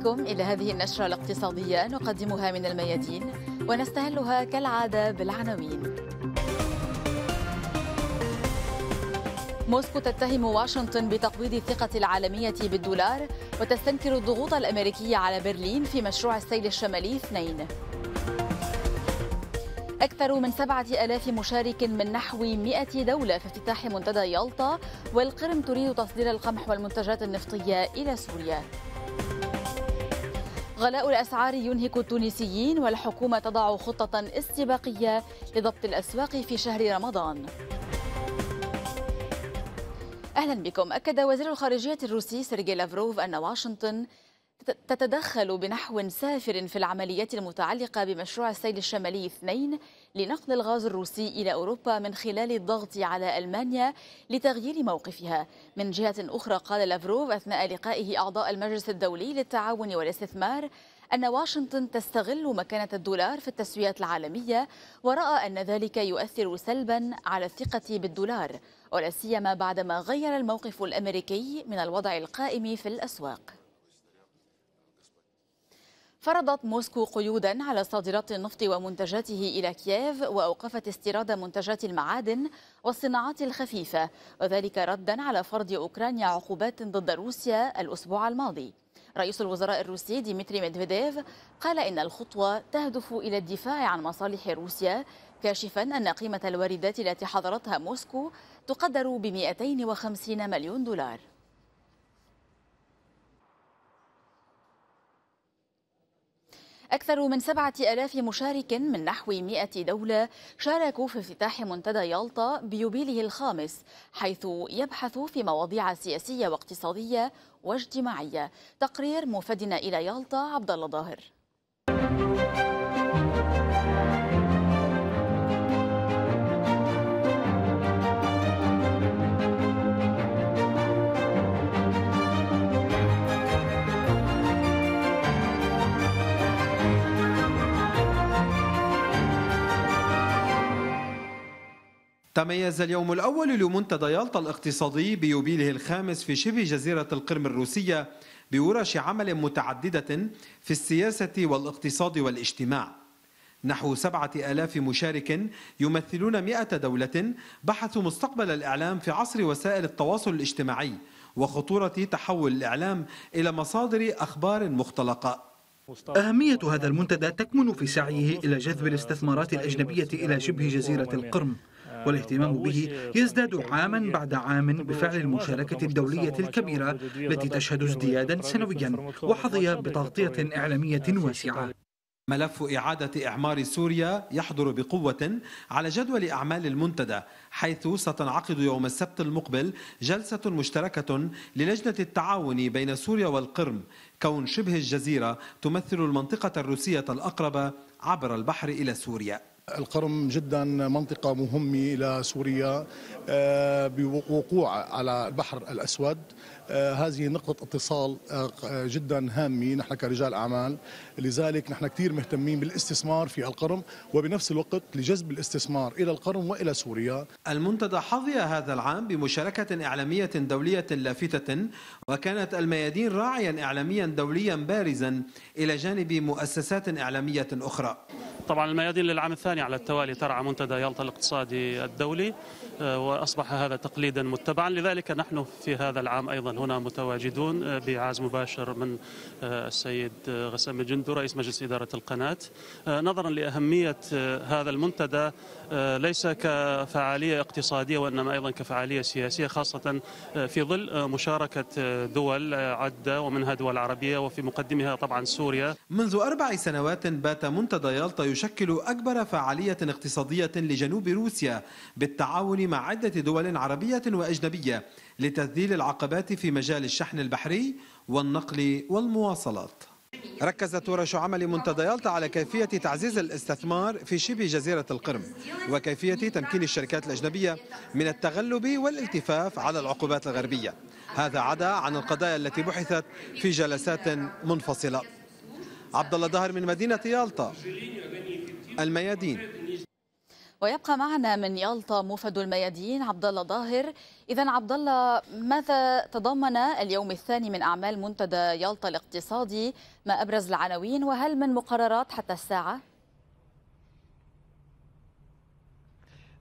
بكم إلى هذه النشرة الاقتصادية نقدمها من الميادين ونستهلها كالعادة بالعناوين موسكو تتهم واشنطن بتقويض الثقة العالمية بالدولار وتستنكر الضغوط الأمريكية على برلين في مشروع السيل الشمالي اثنين أكثر من سبعة ألاف مشارك من نحو 100 دولة في افتتاح منتدى يالطا والقرم تريد تصدير القمح والمنتجات النفطية إلى سوريا غلاء الأسعار ينهك التونسيين والحكومة تضع خطة استباقية لضبط الأسواق في شهر رمضان أهلا بكم أكد وزير الخارجية الروسي سيرجي لافروف أن واشنطن تتدخل بنحو سافر في العمليات المتعلقة بمشروع السيل الشمالي اثنين لنقل الغاز الروسي إلى أوروبا من خلال الضغط على ألمانيا لتغيير موقفها من جهة أخرى قال لافروف أثناء لقائه أعضاء المجلس الدولي للتعاون والاستثمار أن واشنطن تستغل مكانة الدولار في التسويات العالمية ورأى أن ذلك يؤثر سلبا على الثقة بالدولار ولا سيما بعدما غير الموقف الأمريكي من الوضع القائم في الأسواق فرضت موسكو قيودا على صادرات النفط ومنتجاته إلى كييف وأوقفت استيراد منتجات المعادن والصناعات الخفيفة وذلك ردا على فرض أوكرانيا عقوبات ضد روسيا الأسبوع الماضي رئيس الوزراء الروسي ديمتري ميدفيديف قال إن الخطوة تهدف إلى الدفاع عن مصالح روسيا كاشفا أن قيمة الواردات التي حضرتها موسكو تقدر ب 250 مليون دولار أكثر من سبعة ألاف مشارك من نحو مئة دولة شاركوا في افتتاح منتدى يالطا بيوبيله الخامس حيث يبحث في مواضيع سياسية واقتصادية واجتماعية تقرير موفدنا إلى يالطا عبد الله ظاهر تميز اليوم الأول لمنتدى يالطا الاقتصادي بيوبيله الخامس في شبه جزيرة القرم الروسية بورش عمل متعددة في السياسة والاقتصاد والاجتماع نحو سبعة آلاف مشارك يمثلون مئة دولة بحثوا مستقبل الإعلام في عصر وسائل التواصل الاجتماعي وخطورة تحول الإعلام إلى مصادر أخبار مختلقة أهمية هذا المنتدى تكمن في سعيه إلى جذب الاستثمارات الأجنبية إلى شبه جزيرة القرم والاهتمام به يزداد عاما بعد عام بفعل المشاركة الدولية الكبيرة التي تشهد ازديادا سنويا وحظي بتغطية إعلامية واسعة ملف إعادة إعمار سوريا يحضر بقوة على جدول أعمال المنتدى حيث ستنعقد يوم السبت المقبل جلسة مشتركة للجنة التعاون بين سوريا والقرم كون شبه الجزيرة تمثل المنطقة الروسية الأقرب عبر البحر إلى سوريا القرم جدا منطقة مهمة لسوريا آه، بوقوع على البحر الأسود آه، هذه نقطة اتصال آه، آه، جدا هامة نحن كرجال أعمال لذلك نحن كثير مهتمين بالاستثمار في القرم وبنفس الوقت لجذب الاستثمار إلى القرم وإلى سوريا المنتدى حظي هذا العام بمشاركة إعلامية دولية لافتة وكانت الميادين راعيا إعلاميا دوليا بارزا إلى جانب مؤسسات إعلامية أخرى طبعا الميادين للعام الثاني على التوالي ترعى منتدى يالطا الاقتصادي الدولي وأصبح هذا تقليدا متبعا لذلك نحن في هذا العام أيضا هنا متواجدون آه، بعاز مباشر من آه، السيد آه، غسام الجندو رئيس مجلس إدارة القناة نظرا لأهمية هذا المنتدى ليس كفعالية اقتصادية وإنما أيضا كفعالية سياسية خاصة في ظل مشاركة دول عدة ومنها دول عربية وفي مقدمها طبعا سوريا منذ أربع سنوات بات منتدى يالطا يشكل أكبر فعالية اقتصادية لجنوب روسيا بالتعاون مع عدة دول عربية وأجنبية لتذليل العقبات في في مجال الشحن البحري والنقل والمواصلات ركزت ورش عمل يالطا على كيفية تعزيز الاستثمار في شبه جزيرة القرم وكيفية تمكين الشركات الأجنبية من التغلب والالتفاف على العقوبات الغربية هذا عدا عن القضايا التي بحثت في جلسات منفصلة عبد الله من مدينة يالطا الميادين ويبقى معنا من يالطا موفد الميادين عبد الله ظاهر اذا عبد الله ماذا تضمن اليوم الثاني من اعمال منتدى يالطا الاقتصادي ما ابرز العناوين وهل من مقررات حتى الساعه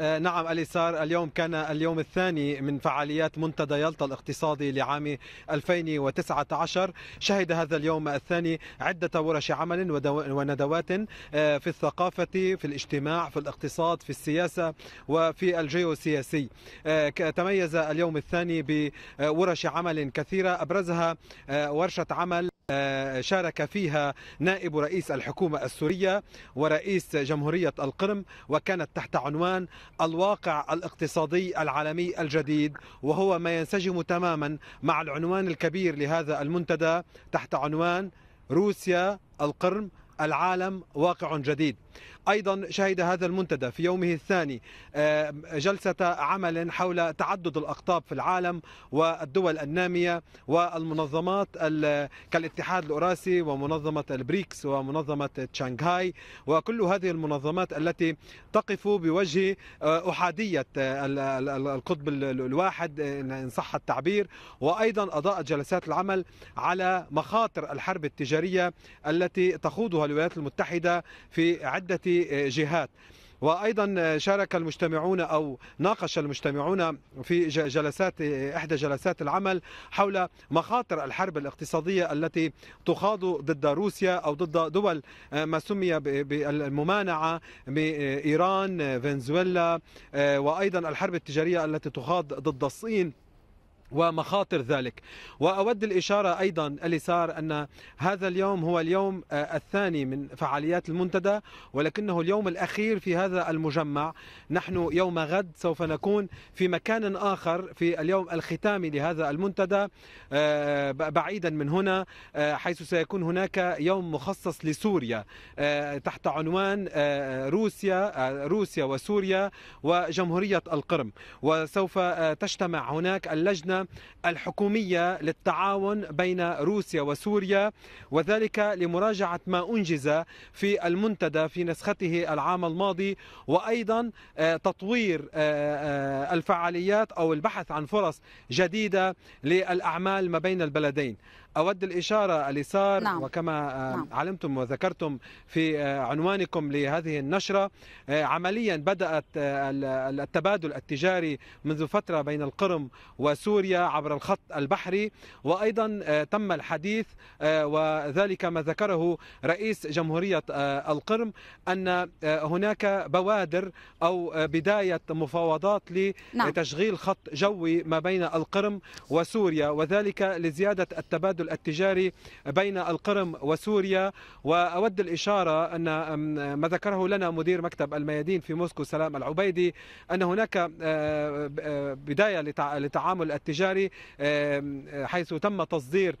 آه، نعم اليسار اليوم كان اليوم الثاني من فعاليات منتدى يلطا الاقتصادي لعام 2019 شهد هذا اليوم الثاني عدة ورش عمل وندوات آه، في الثقافة في الاجتماع في الاقتصاد في السياسة وفي الجيوسياسي آه، تميز اليوم الثاني بورش عمل كثيرة أبرزها ورشة عمل آه، شارك فيها نائب رئيس الحكومة السورية ورئيس جمهورية القرم وكانت تحت عنوان الواقع الاقتصادي العالمي الجديد وهو ما ينسجم تماما مع العنوان الكبير لهذا المنتدى تحت عنوان روسيا القرم العالم واقع جديد أيضا شهد هذا المنتدى في يومه الثاني آه، جلسة عمل حول تعدد الأقطاب في العالم والدول النامية والمنظمات كالاتحاد الأوراسي ومنظمة البريكس ومنظمة شانغهاي وكل هذه المنظمات التي تقف بوجه آه، أحادية القطب الواحد إن صح التعبير وأيضا أضاءت جلسات العمل على مخاطر الحرب التجارية التي تخوضها الولايات المتحدة في عدة عدة آه، جهات وايضا آه، شارك المجتمعون او ناقش المجتمعون في جلسات آه، احدى جلسات العمل حول مخاطر الحرب الاقتصاديه التي تخاض ضد روسيا او ضد دول ما سمي بالممانعه بايران فنزويلا وايضا الحرب التجاريه التي تخاض ضد الصين ومخاطر ذلك وأود الإشارة أيضا اليسار أن هذا اليوم هو اليوم آه، الثاني من فعاليات المنتدى ولكنه اليوم الأخير في هذا المجمع نحن يوم غد سوف نكون في مكان آخر في اليوم الختامي لهذا المنتدى آه، بعيدا من هنا آه، حيث سيكون هناك يوم مخصص لسوريا تحت عنوان روسيا روسيا وسوريا وجمهورية القرم وسوف تجتمع هناك اللجنة الحكومية للتعاون بين روسيا وسوريا وذلك لمراجعة ما أنجز في المنتدى في نسخته العام الماضي وأيضا آه، تطوير آه، آه، الفعاليات أو البحث عن فرص جديدة للأعمال ما بين البلدين أود الإشارة لسار نعم. وكما نعم. علمتم وذكرتم في عنوانكم لهذه النشرة عمليا بدأت التبادل التجاري منذ فترة بين القرم وسوريا عبر الخط البحري وأيضا تم الحديث وذلك ما ذكره رئيس جمهورية القرم أن هناك بوادر أو بداية مفاوضات نعم. لتشغيل خط جوي ما بين القرم وسوريا وذلك لزيادة التبادل التبادل التجاري بين القرم وسوريا وأود الإشارة أن ما ذكره لنا مدير مكتب الميادين في موسكو سلام العبيدي أن هناك آه، آه، بداية للتعامل التجاري آه، حيث تم تصدير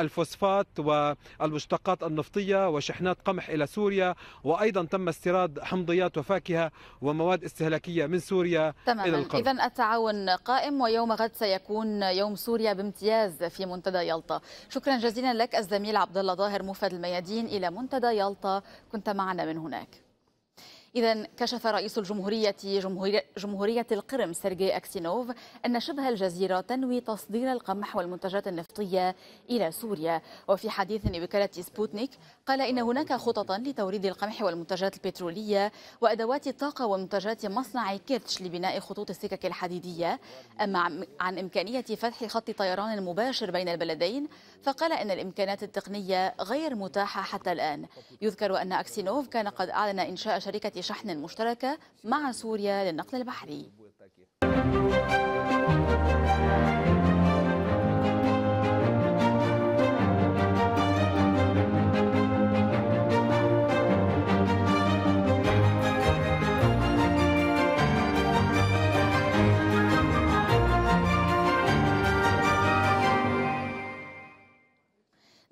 الفوسفات والمشتقات النفطية وشحنات قمح إلى سوريا وأيضا تم استيراد حمضيات وفاكهة ومواد استهلاكية من سوريا تماما. إلى القرم إذا التعاون قائم ويوم غد سيكون يوم سوريا بامتياز في منتدى يلطا شكرا جزيلا لك الزميل عبد الله ظاهر موفد الميادين الى منتدى يالطا كنت معنا من هناك إذا كشف رئيس الجمهورية جمهورية القرم سيرجي أكسينوف أن شبه الجزيرة تنوي تصدير القمح والمنتجات النفطية إلى سوريا وفي حديث لوكالة سبوتنيك قال إن هناك خططا لتوريد القمح والمنتجات البترولية وأدوات الطاقة ومنتجات مصنع كيرتش لبناء خطوط السكك الحديدية أما عن إمكانية فتح خط طيران مباشر بين البلدين فقال إن الإمكانات التقنية غير متاحة حتى الآن يذكر أن أكسينوف كان قد أعلن إنشاء شركة شحن مشتركة مع سوريا للنقل البحري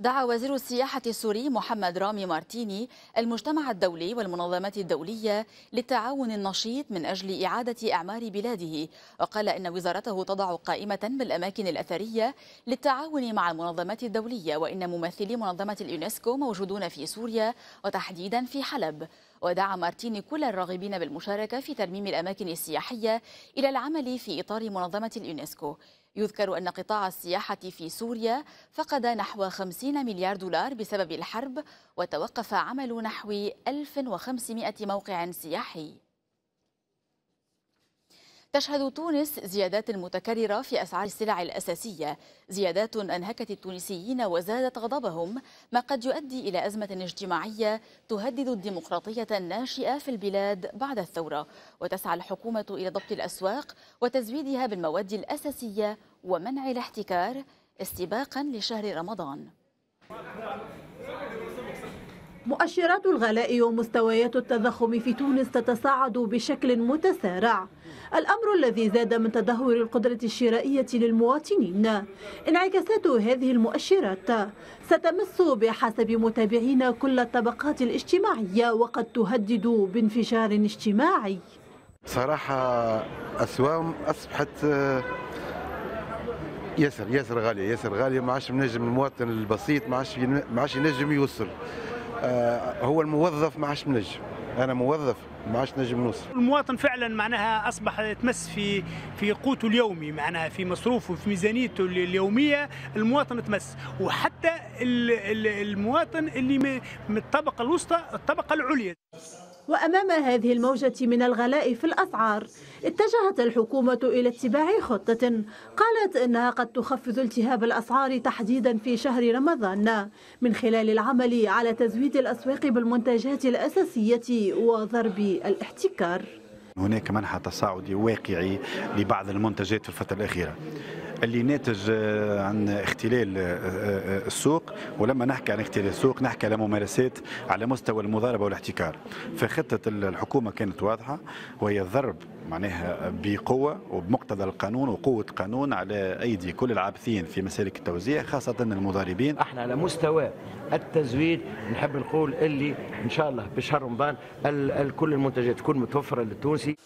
دعا وزير السياحة السوري محمد رامي مارتيني المجتمع الدولي والمنظمات الدولية للتعاون النشيط من أجل إعادة أعمار بلاده وقال إن وزارته تضع قائمة بالأماكن الأثرية للتعاون مع المنظمات الدولية وإن ممثلي منظمة اليونسكو موجودون في سوريا وتحديدا في حلب ودعا مارتيني كل الراغبين بالمشاركة في ترميم الأماكن السياحية إلى العمل في إطار منظمة اليونسكو يذكر أن قطاع السياحة في سوريا فقد نحو 50 مليار دولار بسبب الحرب وتوقف عمل نحو 1500 موقع سياحي تشهد تونس زيادات متكررة في أسعار السلع الأساسية زيادات أنهكت التونسيين وزادت غضبهم ما قد يؤدي إلى أزمة اجتماعية تهدد الديمقراطية الناشئة في البلاد بعد الثورة وتسعى الحكومة إلى ضبط الأسواق وتزويدها بالمواد الأساسية ومنع الاحتكار استباقا لشهر رمضان مؤشرات الغلاء ومستويات التضخم في تونس تتصاعد بشكل متسارع الأمر الذي زاد من تدهور القدرة الشرائية للمواطنين انعكاسات هذه المؤشرات ستمس بحسب متابعين كل الطبقات الاجتماعية وقد تهدد بانفجار اجتماعي صراحة أسوام أصبحت آه، ياسر ياسر غالية ياسر غالية ما عادش نجم المواطن البسيط ما عادش ما عادش ينجم يوصل آه، هو الموظف ما عادش منجم انا موظف ما عادش نجم نوصل المواطن فعلا معناها اصبح يتمس في في قوته اليومي معناها في مصروفه في ميزانيته اليوميه المواطن تمس وحتى المواطن اللي من الطبقه الوسطى الطبقه العليا وأمام هذه الموجة من الغلاء في الأسعار اتجهت الحكومة إلى اتباع خطة قالت إنها قد تخفض التهاب الأسعار تحديدا في شهر رمضان من خلال العمل على تزويد الأسواق بالمنتجات الأساسية وضرب الاحتكار هناك منحى تصاعدي واقعي لبعض المنتجات في الفترة الأخيرة اللي ناتج آه، عن اختلال آه، آه، السوق ولما نحكي عن اختلال السوق نحكي على ممارسات على مستوى المضاربة والاحتكار فخطة الحكومة كانت واضحة وهي الضرب معناها بقوه وبمقتضى القانون وقوه القانون على ايدي كل العابثين في مسالك التوزيع خاصه المضاربين احنا على مستوى التزويد نحب نقول اللي ان شاء الله بشهر رمضان كل المنتجات تكون متوفره للتونسي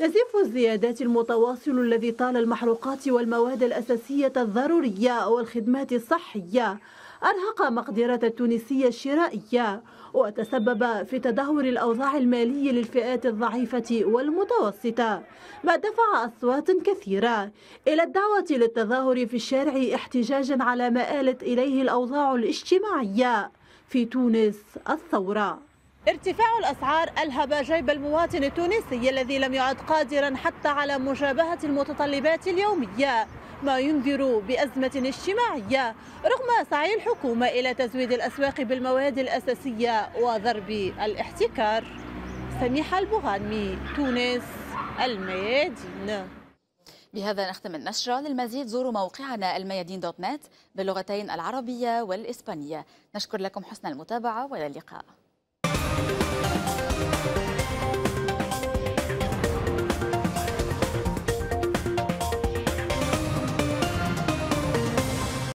نزيف الزيادات المتواصل الذي طال المحروقات والمواد الأساسية الضرورية والخدمات الصحية أرهق مقدرة التونسية الشرائية وتسبب في تدهور الأوضاع المالية للفئات الضعيفة والمتوسطة ما دفع أصوات كثيرة إلى الدعوة للتظاهر في الشارع احتجاجا على ما آلت إليه الأوضاع الاجتماعية في تونس الثورة ارتفاع الأسعار ألهب جيب المواطن التونسي الذي لم يعد قادرا حتى على مجابهة المتطلبات اليومية ما ينذر بأزمة اجتماعية رغم سعي الحكومة إلى تزويد الأسواق بالمواد الأساسية وضرب الاحتكار سميحة البغانمي تونس الميادين بهذا نختم النشرة للمزيد زوروا موقعنا الميادين دوت نت باللغتين العربية والإسبانية نشكر لكم حسن المتابعة وإلى اللقاء